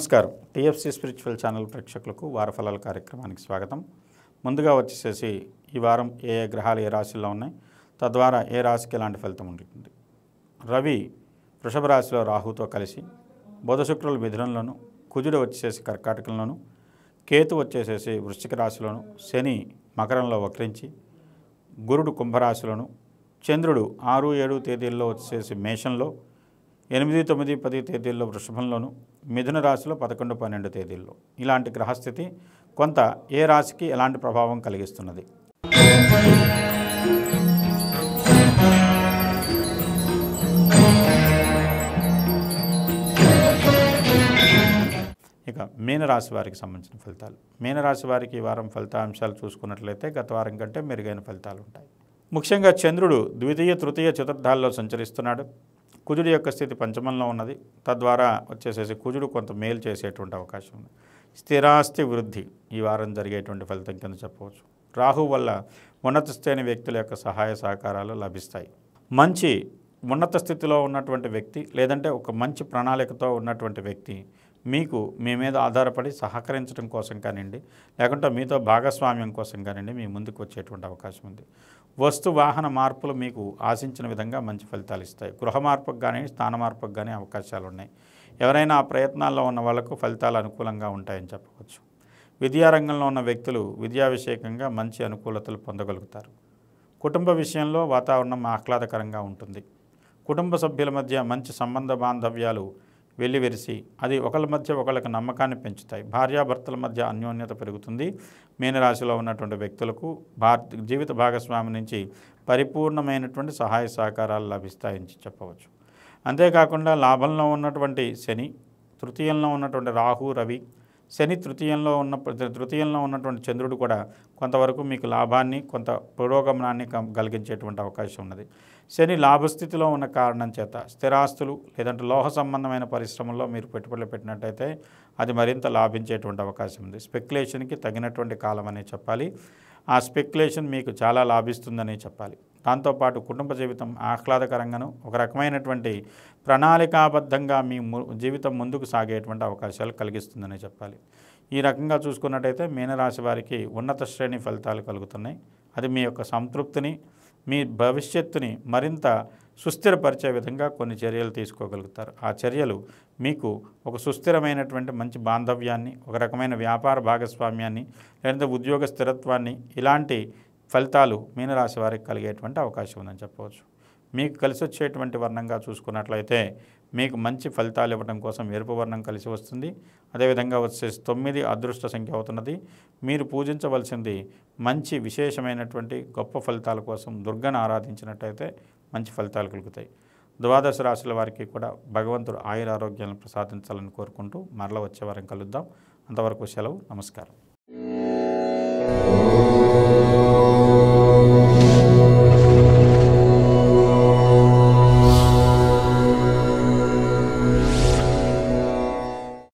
నమస్కారం TFC spiritual channel ప్రేక్షకులకు వారఫలాల కార్యక్రమానికి స్వాగతం ముందుగా వచ్చేసేసి ఈ వారం ఏ ఏ గ్రహాలు ఏ రాశిలో ఉన్నాయి తద్వారా ఏ రాశికి ఎలాంటి ఫలితం ఉంటుంది రవి వృషభ రాశిలో రాహుతో కలిసి బుధ శుక్రులు మిథునంలోను కుజుడు వచ్చేసి కర్కాటకంలోను కేతు వచ్చేసేసి వృశ్చిక రాశిలోను శని మకరంలో వక్రించి గురుడు కుంభరాశిలోను చంద్రుడు ఆరు ఏడు తేదీల్లో వచ్చేసి మేషంలో ఎనిమిది తొమ్మిది పది తేదీల్లో వృషభంలోను మిథున రాశిలో పదకొండు పన్నెండు తేదీల్లో ఇలాంటి గ్రహస్థితి కొంత ఏ రాశికి ఎలాంటి ప్రభావం కలిగిస్తున్నది ఇక మీనరాశి వారికి సంబంధించిన ఫలితాలు మీనరాశి వారికి ఈ వారం ఫలితాంశాలు చూసుకున్నట్లయితే గత వారం కంటే మెరుగైన ఫలితాలు ఉంటాయి ముఖ్యంగా చంద్రుడు ద్వితీయ తృతీయ చతుర్థాల్లో సంచరిస్తున్నాడు కుజుడి యొక్క స్థితి పంచమంలో ఉన్నది తద్వారా వచ్చేసేసి కుజుడు కొంత మేలు చేసేటువంటి అవకాశం ఉంది స్థిరాస్తి వృద్ధి ఈ వారం జరిగేటువంటి ఫలితం కింద చెప్పవచ్చు రాహు వల్ల ఉన్నత స్థాయి వ్యక్తుల యొక్క సహాయ సహకారాలు లభిస్తాయి మంచి ఉన్నత స్థితిలో ఉన్నటువంటి వ్యక్తి లేదంటే ఒక మంచి ప్రణాళికతో ఉన్నటువంటి వ్యక్తి మీకు మీ మీద ఆధారపడి సహకరించడం కోసం కానివ్వండి లేకుంటే మీతో భాగస్వామ్యం కోసం కానివ్వండి మీ ముందుకు వచ్చేటువంటి అవకాశం ఉంది వస్తు వాహన మార్పులు మీకు ఆశించిన విధంగా మంచి ఫలితాలు ఇస్తాయి గృహ మార్పుకు కానీ స్థాన మార్పుకు కానీ అవకాశాలు ఉన్నాయి ఎవరైనా ఆ ప్రయత్నాల్లో ఉన్న వాళ్లకు ఫలితాలు అనుకూలంగా ఉంటాయని చెప్పవచ్చు విద్యారంగంలో ఉన్న వ్యక్తులు విద్యావిషేకంగా మంచి అనుకూలతలు పొందగలుగుతారు కుటుంబ విషయంలో వాతావరణం ఆహ్లాదకరంగా ఉంటుంది కుటుంబ సభ్యుల మధ్య మంచి సంబంధ బాంధవ్యాలు వెల్లివిరిసి అది ఒకరి మధ్య ఒకళ్ళకి నమ్మకాన్ని పెంచుతాయి భార్యాభర్తల మధ్య అన్యోన్యత పెరుగుతుంది మీనరాశిలో ఉన్నటువంటి వ్యక్తులకు జీవిత భాగస్వామి నుంచి పరిపూర్ణమైనటువంటి సహాయ సహకారాలు లభిస్తాయని చెప్పవచ్చు అంతేకాకుండా లాభంలో ఉన్నటువంటి శని తృతీయంలో ఉన్నటువంటి రాహు రవి శని తృతీయంలో ఉన్న తృతీయంలో ఉన్నటువంటి చంద్రుడు కూడా కొంతవరకు మీకు లాభాన్ని కొంత పురోగమనాన్ని కలిగించేటువంటి అవకాశం ఉన్నది శని లాభస్థితిలో ఉన్న కారణం చేత స్థిరాస్తులు లేదంటే లోహ సంబంధమైన పరిశ్రమల్లో మీరు పెట్టుబడులు పెట్టినట్టయితే అది మరింత లాభించేటువంటి అవకాశం ఉంది స్పెక్యులేషన్కి తగినటువంటి కాలం అనే చెప్పాలి ఆ స్పెక్యులేషన్ మీకు చాలా లాభిస్తుందనే చెప్పాలి దాంతోపాటు కుటుంబ జీవితం ఆహ్లాదకరంగాను ఒక రకమైనటువంటి ప్రణాళికాబద్ధంగా మీ జీవితం ముందుకు సాగేటువంటి అవకాశాలు కలిగిస్తుందని చెప్పాలి ఈ రకంగా చూసుకున్నట్టయితే మీనరాశి వారికి ఉన్నత శ్రేణి ఫలితాలు కలుగుతున్నాయి అది మీ యొక్క సంతృప్తిని మీ భవిష్యత్తుని మరింత సుస్థిరపరిచే విధంగా కొన్ని చర్యలు తీసుకోగలుగుతారు ఆ చర్యలు మీకు ఒక సుస్థిరమైనటువంటి మంచి బాంధవ్యాన్ని ఒక రకమైన వ్యాపార భాగస్వామ్యాన్ని లేదంటే ఉద్యోగ స్థిరత్వాన్ని ఇలాంటి ఫలితాలు మీనరాశి వారికి కలిగేటువంటి అవకాశం ఉందని చెప్పవచ్చు మీకు కలిసి వచ్చేటువంటి వర్ణంగా చూసుకున్నట్లయితే మీకు మంచి ఫలితాలు ఇవ్వడం కోసం ఎరుపు వర్ణం కలిసి వస్తుంది అదేవిధంగా వచ్చే తొమ్మిది అదృష్ట సంఖ్య అవుతున్నది మీరు పూజించవలసింది మంచి విశేషమైనటువంటి గొప్ప ఫలితాల కోసం దుర్గను ఆరాధించినట్టయితే మంచి ఫలితాలు కలుగుతాయి ద్వాదశ రాశుల వారికి కూడా భగవంతుడు ఆయుర ఆరోగ్యాలను ప్రసాదించాలని కోరుకుంటూ మరల వచ్చే వారం కలుద్దాం అంతవరకు సెలవు నమస్కారం